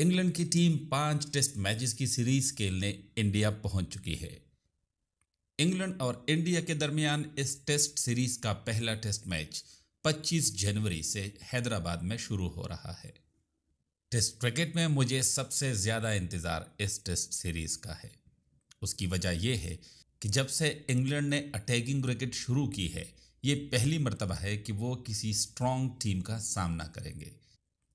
England की team पांच test matches की सीरीज खेलने इंडिया पहुंच चुकी है इंग्लैंड और इंडिया के दरमियान इस टेस्ट सीरीज का पहला टेस्ट मैच 25 जनवरी से हैदराबाद में शुरू हो रहा है टेस्ट क्रिकेट में मुझे सबसे ज़्यादा इंतज़ार इस टेस्ट सीरीज का है उसकी वजह यह है कि जब से इंग्लैंड ने अटैकिंग क्रिकेट शुरू की है ये पहली मरतबा है कि वो किसी स्ट्रॉन्ग टीम का सामना करेंगे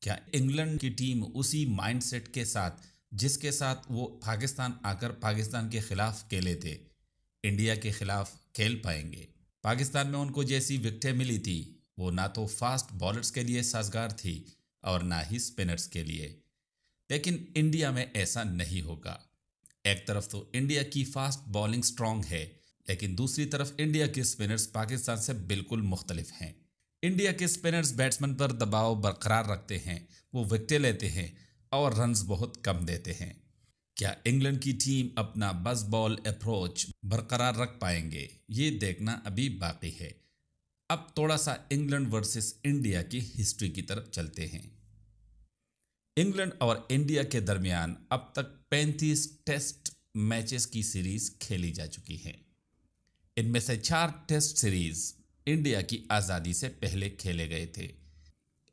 क्या इंग्लैंड की टीम उसी माइंडसेट के साथ जिसके साथ वो पाकिस्तान आकर पाकिस्तान के खिलाफ खेले थे इंडिया के खिलाफ खेल पाएंगे पाकिस्तान में उनको जैसी विकटें मिली थी वो ना तो फास्ट बॉलर्स के लिए साजगार थी और ना ही स्पिनर्स के लिए लेकिन इंडिया में ऐसा नहीं होगा एक तरफ तो इंडिया की फास्ट बॉलिंग स्ट्रांग है लेकिन दूसरी तरफ इंडिया के स्पिनर्स पाकिस्तान से बिल्कुल मुख्तलिफ हैं इंडिया के स्पिनर्स बैट्समैन पर दबाव बरकरार रखते हैं वो विकटें लेते हैं और रन्स बहुत कम देते हैं क्या इंग्लैंड की टीम अपना बस बॉल अप्रोच बरकरार रख पाएंगे ये देखना अभी बाकी है अब थोड़ा सा इंग्लैंड वर्सेस इंडिया की हिस्ट्री की तरफ चलते हैं इंग्लैंड और इंडिया के दरमियान अब तक 35 टेस्ट मैचेस की सीरीज खेली जा चुकी है इनमें से चार टेस्ट सीरीज इंडिया की आज़ादी से पहले खेले गए थे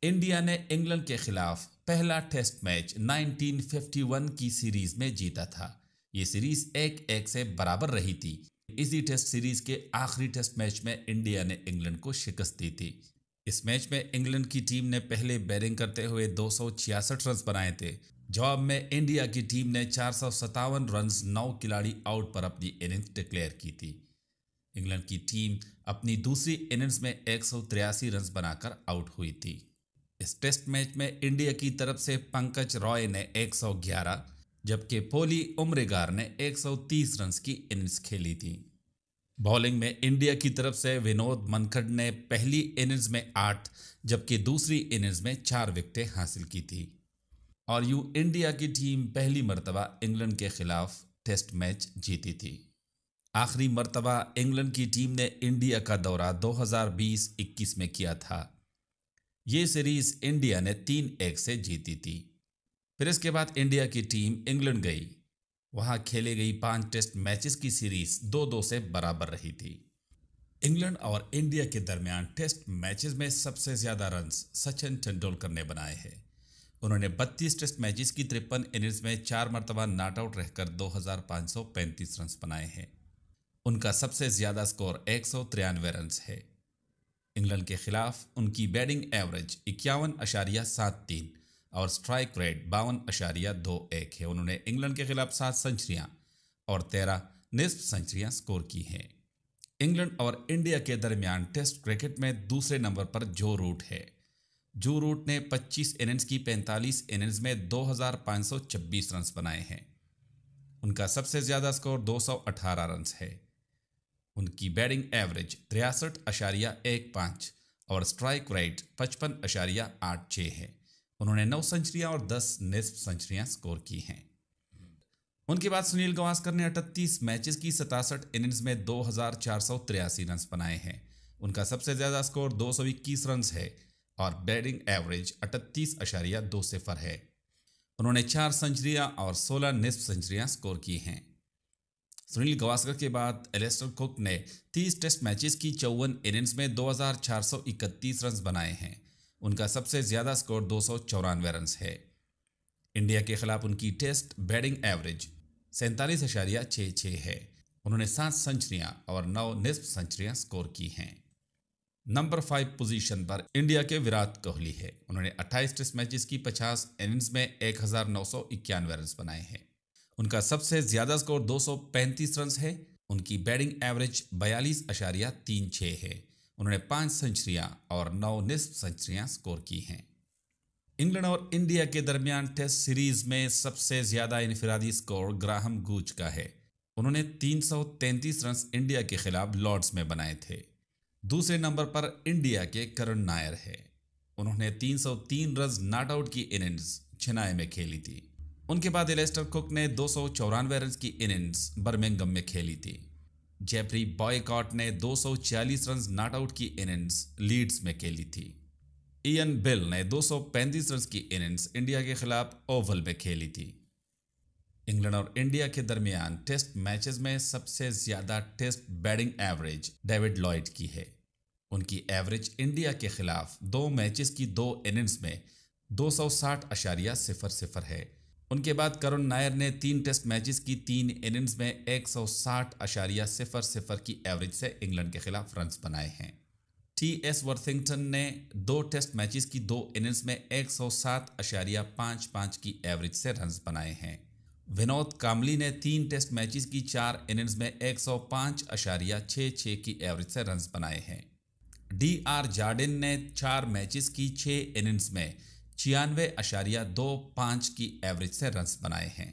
इंडिया ने इंग्लैंड के खिलाफ पहला टेस्ट मैच 1951 की सीरीज में जीता था ये सीरीज एक एक से बराबर रही थी इसी टेस्ट सीरीज के आखिरी टेस्ट मैच में इंडिया ने इंग्लैंड को शिकस्त दी थी इस मैच में इंग्लैंड की टीम ने पहले बैटिंग करते हुए दो रन बनाए थे जवाब में इंडिया की टीम ने चार रन नौ खिलाड़ी आउट पर अपनी इनिंग्स डिक्लेयर की थी इंग्लैंड की टीम अपनी दूसरी इनिंग्स में एक रन बनाकर आउट हुई थी इस टेस्ट मैच में इंडिया की तरफ से पंकज रॉय ने 111 जबकि पोली उमरेगार ने 130 रन की इनिंग्स खेली थी बॉलिंग में इंडिया की तरफ से विनोद मनखड़ ने पहली इनिंग्स में आठ जबकि दूसरी इनिंग्स में चार विकेटें हासिल की थी और यूं इंडिया की टीम पहली मरतबा इंग्लैंड के खिलाफ टेस्ट मैच जीती थी आखिरी मरतबा इंग्लैंड की टीम ने इंडिया का दौरा 2020-21 में किया था ये सीरीज इंडिया ने तीन एक से जीती थी फिर इसके बाद इंडिया की टीम इंग्लैंड गई वहां खेले गई पांच टेस्ट मैचेस की सीरीज दो दो से बराबर रही थी इंग्लैंड और इंडिया के दरमियान टेस्ट मैचेस में सबसे ज़्यादा रन सचिन तेंदुलकर ने बनाए हैं उन्होंने 32 टेस्ट मैचेस की तिरपन इनिंग्स में चार मरतबा नॉट आउट रहकर 2535 रन बनाए हैं उनका सबसे ज़्यादा स्कोर एक रन है इंग्लैंड के खिलाफ उनकी बैटिंग एवरेज इक्यावन अशारिया सात तीन और स्ट्राइक रेट बावन अशारिया दो एक है उन्होंने इंग्लैंड के खिलाफ सात सेंचुरियाँ और तेरह निस्प सेंचुरियाँ स्कोर की हैं इंग्लैंड और इंडिया के दरमियान टेस्ट क्रिकेट में दूसरे नंबर पर जो रूट है जो रूट ने 25 इनिंग्स की 45 इनिंग्स में 2,526 रन बनाए हैं उनका सबसे ज़्यादा स्कोर 218 रन है उनकी बैटिंग एवरेज तिरसठ अशारिया एक पाँच और स्ट्राइक रेट पचपन अशारिया आठ छः है उन्होंने नौ सेंचुरियाँ और दस निस्फ सेंचुरियाँ स्कोर की हैं उनके बाद सुनील गवास्कर ने अठतीस मैचेस की सतासठ इनिंग्स में दो हजार रन बनाए हैं उनका सबसे ज़्यादा स्कोर इक्कीस रन है और बैटिंग एवरेज अठतीस अशारिया दो सिफर है उन्होंने चार सेंचुरियाँ और सोलह निस्फ सेंचुरियाँ स्कोर की हैं सुनील गवास्कर के बाद एलेस्टर कुक ने 30 टेस्ट मैचेस की चौवन इनिंग्स में 2,431 रन बनाए हैं उनका सबसे ज़्यादा स्कोर दो रन है इंडिया के खिलाफ उनकी टेस्ट बैटिंग एवरेज सैंतालीस अशारिया छः छः है उन्होंने सात सेंचुरियाँ और नौ निस्फ सेंचुरियाँ स्कोर की हैं नंबर फाइव पोजीशन पर इंडिया के विराट कोहली है उन्होंने 28 टेस्ट मैचेस की 50 इनिंग्स में एक हजार रन बनाए हैं उनका सबसे ज्यादा स्कोर 235 रन है उनकी बैटिंग एवरेज बयालीस अशारिया तीन छः है उन्होंने पांच सेंचुरियां और नौ निस्फ सेंचुरियां स्कोर की हैं इंग्लैंड और इंडिया के दरमियान टेस्ट सीरीज में सबसे ज्यादा इनफरादी स्कोर ग्राहम गूच का है उन्होंने 333 रन इंडिया के खिलाफ लॉर्ड्स में बनाए थे दूसरे नंबर पर इंडिया के करण नायर है उन्होंने 303 रन नॉट आउट की इनिंग्स छिनाए में खेली थी उनके बाद एलेस्टर कुक ने दो सौ रन की इनिंग्स बर्मिंगम में खेली थी जेफरी बॉयकॉट ने चालीस रन नॉट आउट की इनिंग्स लीड्स में खेली थी इयन बिल ने पैंतीस रन की इनिंग्स इंडिया के खिलाफ ओवल में खेली थी इंग्लैंड और इंडिया के दरमियान टेस्ट मैचेस में सबसे ज्यादा test batting average David Lloyd की है उनकी एवरेज इंडिया के खिलाफ दो मैचेस की दो इनिंग्स में दो सौ साठ अशारिया सिफर सिफर है उनके बाद करुण नायर ने तीन टेस्ट मैचेस की तीन इनिंग्स में एक सौ साठ अशारिया सिफर सिफर की एवरेज से इंग्लैंड के खिलाफ रन बनाए हैं टी एस वर्थिंगटन ने दो टेस्ट मैचेस की दो इनिंग्स में एक सौ सात अशारिया पाँच पाँच की एवरेज से रन बनाए हैं विनोद कामली ने तीन टेस्ट मैचेस की चार इनिंग्स में एक सौ पाँच अशारिया छः छः की एवरेज से रन बनाए हैं डी आर जार्डिन ने चार मैचेस की छः इनिंग्स में छियानवे अशारिया दो पाँच की एवरेज से रन बनाए हैं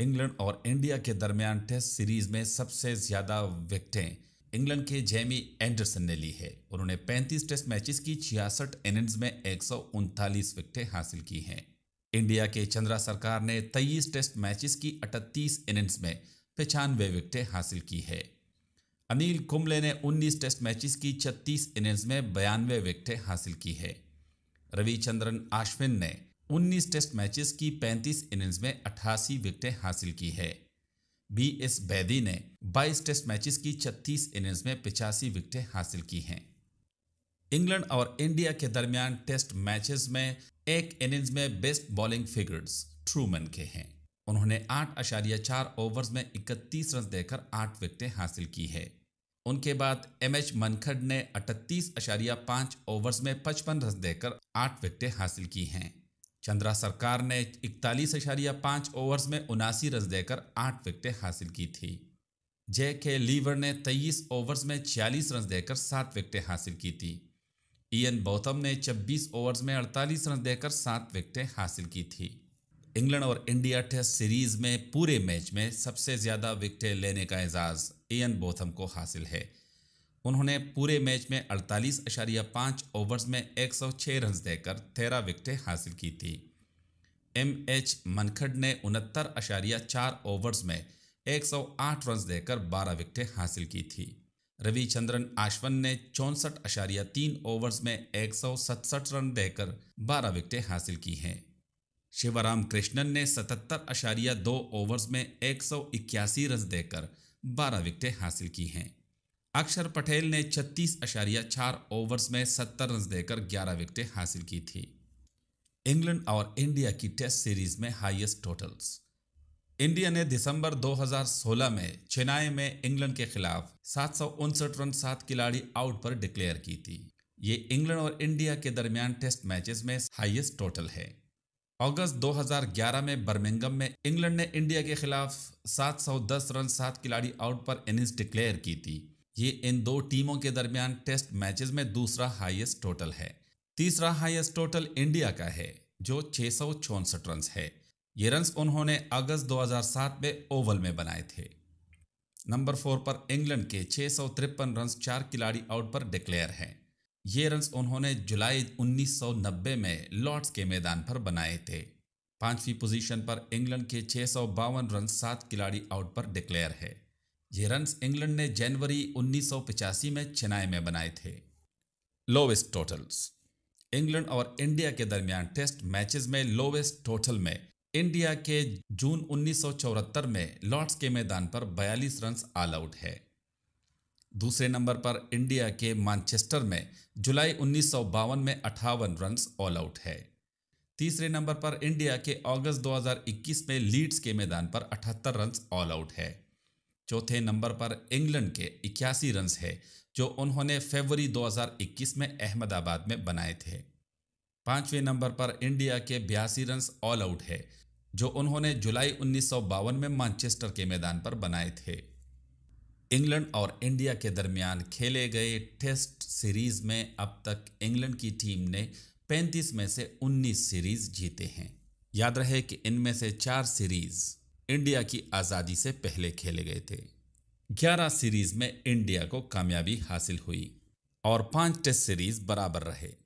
इंग्लैंड और इंडिया के दरमियान टेस्ट सीरीज में सबसे ज्यादा विकटें इंग्लैंड के जेमी एंडरसन ने ली है उन्होंने 35 टेस्ट मैचेस की छियासठ इनिंग्स में एक विकटें हासिल की हैं इंडिया के चंद्रा सरकार ने 23 टेस्ट मैचेस की 38 इनिंग्स में पचानवे विकटें हासिल की है अनिल कुंबले ने 19 टेस्ट मैचेस की 36 इनिंग्स में बयानवे विकटें हासिल की है रविचंद्रन आश्विन ने 19 टेस्ट मैचेस की 35 इनिंग्स में अट्ठासी विकेटें हासिल की है बी एस बैदी ने 22 टेस्ट मैचेस की 36 इनिंग्स में पिचासी विकेटें हासिल की हैं इंग्लैंड और इंडिया के दरमियान टेस्ट मैचेस में एक इनिंग्स में बेस्ट बॉलिंग फिगर्स ट्रूमैन के हैं उन्होंने आठ अशारिया चार ओवर्स में इकतीस रन देकर आठ विकेटें हासिल की है उनके बाद एम एच मनखड़ ने अठतीस अशारिया पाँच ओवर्स में पचपन रन देकर आठ विकेटें हासिल की हैं चंद्रा सरकार ने इकतालीस अशारिया पाँच ओवर्स में उनासी रन देकर आठ विकेटें हासिल की थी जे के लीवर ने तेईस ओवर्स में छियालीस रन देकर सात विकेटें हासिल की थी ईएन बौतम ने 26 ओवर्स में 48 रन देकर सात विकेटें हासिल की थी इंग्लैंड और इंडिया टेस्ट सीरीज में पूरे मैच में सबसे ज़्यादा विकेटें लेने का एजाज़ एन बोथम को हासिल है उन्होंने पूरे मैच में अड़तालीस अशारिया पाँच ओवर्स में एक सौ छः रन देकर तेरह विकटें हासिल की थी एम एच मनखड़ ने उनहत्तर अशारिया चार ओवर्स में 108 रन देकर 12 विकटें हासिल की थी रविचंद्रन आश्वन ने चौंसठ अशारिया तीन ओवर्स में 167 रन देकर 12 विकटें हासिल की हैं शिवराम कृष्णन ने सतहत्तर अशारिया दो ओवर्स में एक रन देकर 12 विकेटें हासिल की हैं अक्षर पटेल ने छत्तीस अशारिया चार ओवर्स में सत्तर रन देकर ग्यारह विकेटें हासिल की थी इंग्लैंड और इंडिया की टेस्ट सीरीज में हाईएस्ट टोटल्स इंडिया ने दिसंबर 2016 में चेन्नई में इंग्लैंड के खिलाफ सात रन सात खिलाड़ी आउट पर डिक्लेयर की थी ये इंग्लैंड और इंडिया के दरमियान टेस्ट मैचेस में हाईएस्ट टोटल है अगस्त 2011 में बर्मिंगम में इंग्लैंड ने इंडिया के खिलाफ 710 रन सात खिलाड़ी आउट पर इनिंग्स डिक्लेयर की थी ये इन दो टीमों के दरमियान टेस्ट मैचेस में दूसरा हाईएस्ट टोटल है तीसरा हाईएस्ट टोटल इंडिया का है जो छह सौ रन है ये रन उन्होंने अगस्त 2007 में ओवल में बनाए थे नंबर फोर पर इंग्लैंड के छह सौ तिरपन रन चार खिलाड़ी आउट पर डिक्लेयर हैं ये रन उन्होंने जुलाई 1990 में लॉर्ड्स के मैदान पर बनाए थे पांचवी पोजीशन पर इंग्लैंड के छः सौ बावन रन सात खिलाड़ी आउट पर डिक्लेयर है ये रन इंग्लैंड ने जनवरी उन्नीस में चेन्नई में बनाए थे लोवेस्ट टोटल्स इंग्लैंड और इंडिया के दरमियान टेस्ट मैचेस में लोवेस्ट टोटल में इंडिया के जून उन्नीस में लॉर्ड्स के मैदान पर 42 रन ऑल आउट है दूसरे नंबर पर इंडिया के मानचेस्टर में जुलाई उन्नीस में अठावन रन ऑल आउट है तीसरे नंबर पर इंडिया के अगस्त 2021 में लीड्स के मैदान पर 78 रन ऑल आउट है चौथे नंबर पर इंग्लैंड के इक्यासी रन है जो उन्होंने फरवरी 2021 में अहमदाबाद में बनाए थे पांचवें नंबर पर इंडिया के बयासी रन ऑल आउट है जो उन्होंने जुलाई उन्नीस में मानचेस्टर के मैदान पर बनाए थे इंग्लैंड और इंडिया के दरमियान खेले गए टेस्ट सीरीज में अब तक इंग्लैंड की टीम ने 35 में से 19 सीरीज जीते हैं याद रहे कि इनमें से चार सीरीज इंडिया की आज़ादी से पहले खेले गए थे 11 सीरीज में इंडिया को कामयाबी हासिल हुई और पांच टेस्ट सीरीज बराबर रहे